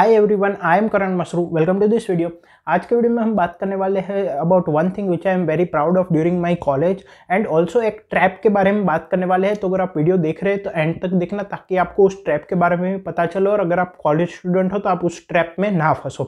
Hi everyone I am Karan Mashru welcome to this video आज के video में हम बात करने वाले हैं about one thing which I am very proud of during my college and also एक ट्रैप के बारे में बात करने वाले हैं तो अगर आप वीडियो देख रहे हैं तो एंड तक देखना ताकि आपको उस ट्रैप के बारे में भी पता चले और अगर आप कॉलेज स्टूडेंट हो तो आप उस ट्रैप में ना फंसो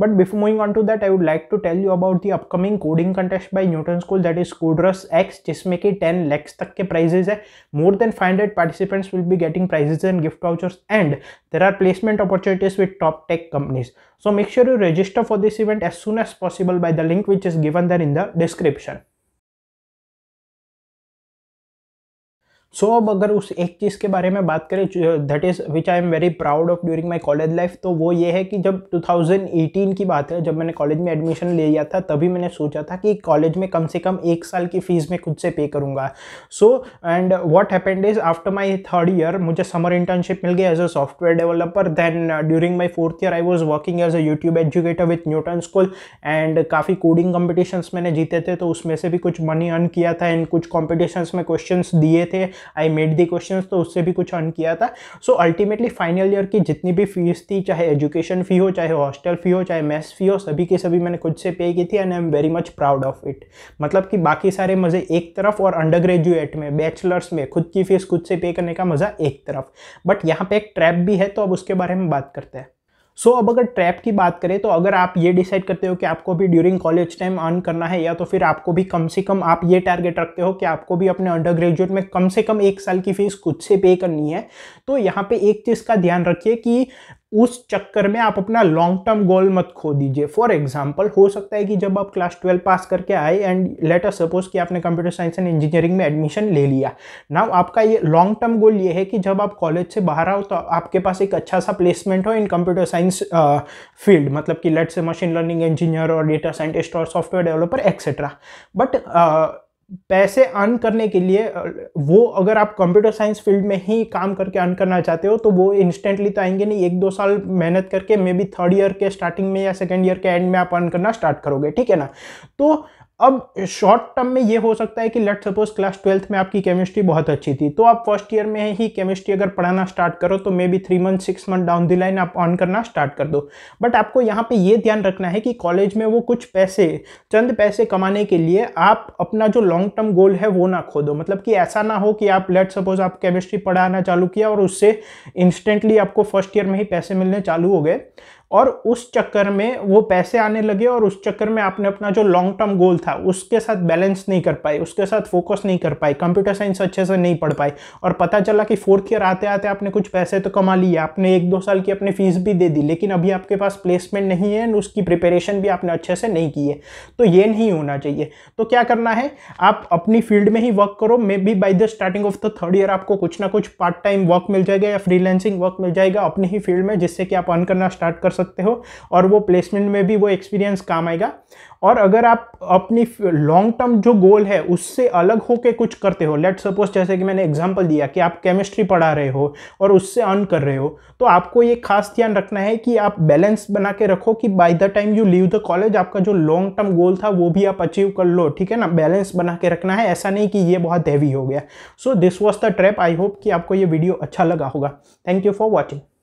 but before moving on to that I would like to tell you about the upcoming coding contest by Newton School that is coders X जिसमें कि टेन लैक्स तक के प्राइजेज है more than five hundred participants will be getting prizes and gift vouchers and there are placement opportunities with top tech companies. So make sure you register for this event as soon as possible by the link which is given there in the description. So so, अब अगर उस एक चीज़ के बारे में बात करें that is which I am very proud of during my college life तो वो ये है कि जब 2018 की बात है जब मैंने कॉलेज में एडमिशन ले लिया था तभी मैंने सोचा था कि कॉलेज में कम से कम एक साल की फ़ीस मैं खुद से पे करूँगा so and what happened is after my third year मुझे समर इंटर्नशिप मिल गया as a software developer then during my fourth year I was working as a YouTube educator with Newton School and काफ़ी coding competitions मैंने जीते थे तो उसमें से भी कुछ मनी अर्न किया था एंड कुछ कॉम्पिटिशन्स में क्वेश्चन दिए थे आई मेड दी क्वेश्चन तो उससे भी कुछ अर्न किया था सो अल्टीमेटली फाइनल ईयर की जितनी भी फीस थी चाहे एजुकेशन फ़ी हो चाहे हॉस्टल फ़ी हो चाहे मैथ्स फ़ी हो सभी के सभी मैंने खुद से पे की थी and I am very much proud of it मतलब कि बाकी सारे मज़े एक तरफ और अंडर ग्रेजुएट में बैचलर्स में खुद की फीस खुद से पे करने का मज़ा एक तरफ बट यहाँ पे एक ट्रैप भी है तो अब उसके बारे में बात करते हैं सो so, अब अगर ट्रैप की बात करें तो अगर आप ये डिसाइड करते हो कि आपको भी ड्यूरिंग कॉलेज टाइम अर्न करना है या तो फिर आपको भी कम से कम आप ये टारगेट रखते हो कि आपको भी अपने अंडर ग्रेजुएट में कम से कम एक साल की फीस खुद से पे करनी है तो यहाँ पे एक चीज़ का ध्यान रखिए कि उस चक्कर में आप अपना लॉन्ग टर्म गोल मत खो दीजिए फॉर एग्जाम्पल हो सकता है कि जब आप क्लास ट्वेल्व पास करके आए एंड लेटर सपोज कि आपने कंप्यूटर साइंस एंड इंजीनियरिंग में एडमिशन ले लिया नाउ आपका ये लॉन्ग टर्म गोल ये है कि जब आप कॉलेज से बाहर आओ तो आपके पास एक अच्छा सा प्लेसमेंट हो इन कंप्यूटर साइंस फील्ड मतलब कि let's say machine learning engineer और डेटा साइंटिस्ट और सॉफ्टवेयर डेवलपर एक्सेट्रा बट पैसे अर्न करने के लिए वो अगर आप कंप्यूटर साइंस फील्ड में ही काम करके अर्न करना चाहते हो तो वो इंस्टेंटली तो आएंगे नहीं एक दो साल मेहनत करके मे बी थर्ड ईयर के स्टार्टिंग में या सेकेंड ईयर के एंड में आप अर्न करना स्टार्ट करोगे ठीक है ना तो अब शॉर्ट टर्म में ये हो सकता है कि लेट सपोज क्लास ट्वेल्थ में आपकी केमिस्ट्री बहुत अच्छी थी तो आप फर्स्ट ईयर में ही केमिस्ट्री अगर पढ़ाना स्टार्ट करो तो maybe three month six month down the line आप ऑन करना स्टार्ट कर दो बट आपको यहाँ पे ये ध्यान रखना है कि कॉलेज में वो कुछ पैसे चंद पैसे कमाने के लिए आप अपना जो लॉन्ग टर्म गोल है वो ना खो दो मतलब कि ऐसा ना हो कि आप लेट सपोज आप केमिस्ट्री पढ़ाना चालू किया और उससे इंस्टेंटली आपको फर्स्ट ईयर में ही पैसे मिलने चालू हो गए और उस चक्कर में वो पैसे आने लगे और उस चक्कर में आपने अपना जो लॉन्ग टर्म गोल था उसके साथ बैलेंस नहीं कर पाए उसके साथ फोकस नहीं कर पाए कंप्यूटर साइंस अच्छे से नहीं पढ़ पाए और पता चला कि फोर्थ ईयर आते आते आपने कुछ पैसे तो कमा लिए आपने एक दो साल की अपनी फीस भी दे दी लेकिन अभी आपके पास प्लेसमेंट नहीं है एंड उसकी प्रिपेरेशन भी आपने अच्छे से नहीं की है तो ये नहीं होना चाहिए तो क्या करना है आप अपनी फील्ड में ही वर्क करो maybe by the starting of the third year आपको कुछ ना कुछ पार्ट टाइम वर्क मिल जाएगा या फ्रीलैंसिंग वर्क मिल जाएगा अपनी ही फील्ड में जिससे कि आप अर्न करना स्टार्ट कर सकते हो और वो प्लेसमेंट में भी वो एक्सपीरियंस काम आएगा और अगर आप अपनी लॉन्ग टर्म जो गोल है उससे अलग होके कुछ करते हो लेट सपोज जैसे कि मैंने एग्जांपल दिया कि आप केमिस्ट्री पढ़ा रहे हो और उससे अर्न कर रहे हो तो आपको ये खास ध्यान रखना है कि आप बैलेंस बना के रखो कि by the time you leave the college आपका जो लॉन्ग टर्म गोल था वो भी आप अचीव कर लो ठीक है ना बैलेंस बना के रखना है ऐसा नहीं कि ये बहुत हैवी हो गया so this was the trap I hope कि आपको ये वीडियो अच्छा लगा होगा थैंक यू फॉर वॉचिंग